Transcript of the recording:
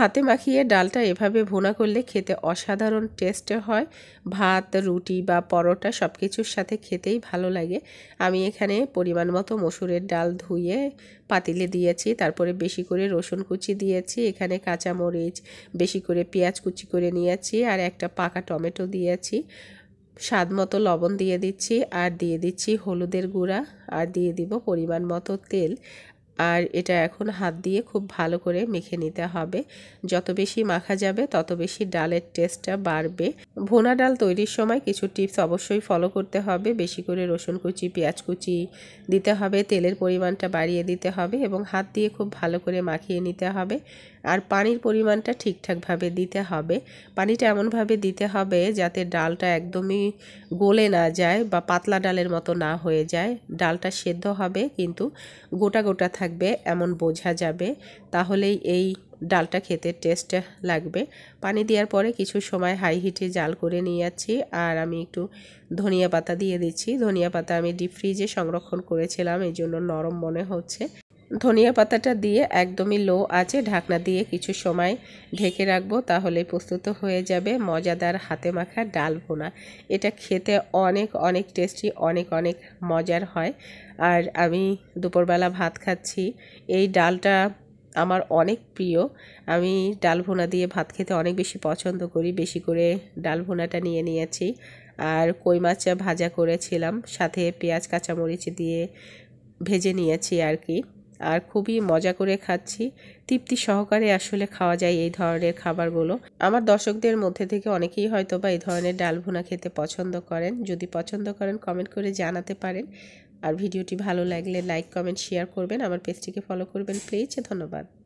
হাতে মাখিয়ে ডালটা এভাবে ভোনা করলে খেতে অসাধারণ টেস্ট হয় ভাত রুটি বা পরোটা সব কিছুর সাথে খেতেই ভালো লাগে আমি এখানে পরিমাণ মতো মসুরের ডাল ধুয়ে পাতিলে দিয়েছি তারপরে বেশি করে রসুন কুচি দিয়েছি এখানে কাঁচামরিচ বেশি করে পেঁয়াজ কুচি করে নিয়েছি আর একটা পাকা টমেটো দিয়েছি স্বাদ মতো লবণ দিয়ে দিচ্ছি আর দিয়ে দিচ্ছি হলুদের গুঁড়া আর দিয়ে দিব পরিমাণ মতো তেল আর এটা এখন হাত দিয়ে খুব ভালো করে মেখে নিতে হবে যত বেশি মাখা যাবে তত বেশি ডালের টেস্টটা বাড়বে ভোনা ডাল তৈরির সময় কিছু টিপস অবশ্যই ফলো করতে হবে বেশি করে রসুন কুচি পেঁয়াজ কুচি দিতে হবে তেলের পরিমাণটা বাড়িয়ে দিতে হবে এবং হাত দিয়ে খুব ভালো করে মাখিয়ে নিতে হবে আর পানির পরিমাণটা ঠিকঠাকভাবে দিতে হবে পানিটা এমনভাবে দিতে হবে যাতে ডালটা একদমই গলে না যায় বা পাতলা ডালের মতো না হয়ে যায় ডালটা সেদ্ধ হবে কিন্তু গোটা গোটা থাকে থাকবে এমন বোঝা যাবে তাহলেই এই ডালটা খেতে টেস্ট লাগবে পানি দেওয়ার পরে কিছু সময় হাই হিটে জাল করে নিয়ে যাচ্ছি আর আমি একটু ধনিয়া পাতা দিয়ে দিচ্ছি ধনিয়া পাতা আমি ডিপ ফ্রিজে সংরক্ষণ করেছিলাম এই জন্য নরম মনে হচ্ছে ধনিয়া পাতাটা দিয়ে একদমই লো আছে ঢাকনা দিয়ে কিছু সময় ঢেকে রাখবো তাহলে প্রস্তুত হয়ে যাবে মজাদার হাতে মাখা ডাল ভোনা এটা খেতে অনেক অনেক টেস্টি অনেক অনেক মজার হয় আর আমি দুপুরবেলা ভাত খাচ্ছি এই ডালটা আমার অনেক প্রিয় আমি ডাল ভোনা দিয়ে ভাত খেতে অনেক বেশি পছন্দ করি বেশি করে ডাল ভোনাটা নিয়ে নিয়েছি আর কই মাছ ভাজা করেছিলাম সাথে পেঁয়াজ কাঁচামরিচ দিয়ে ভেজে নিয়েছি আর কি আর খুবই মজা করে খাচ্ছি তৃপ্তি সহকারে আসলে খাওয়া যায় এই ধরনের খাবারগুলো আমার দর্শকদের মধ্যে থেকে অনেকেই হয়তো বা এই ধরনের ডাল ভুনা খেতে পছন্দ করেন যদি পছন্দ করেন কমেন্ট করে জানাতে পারেন আর ভিডিওটি ভালো লাগলে লাইক কমেন্ট শেয়ার করবেন আমার পেজটিকে ফলো করবেন প্লিজ ধন্যবাদ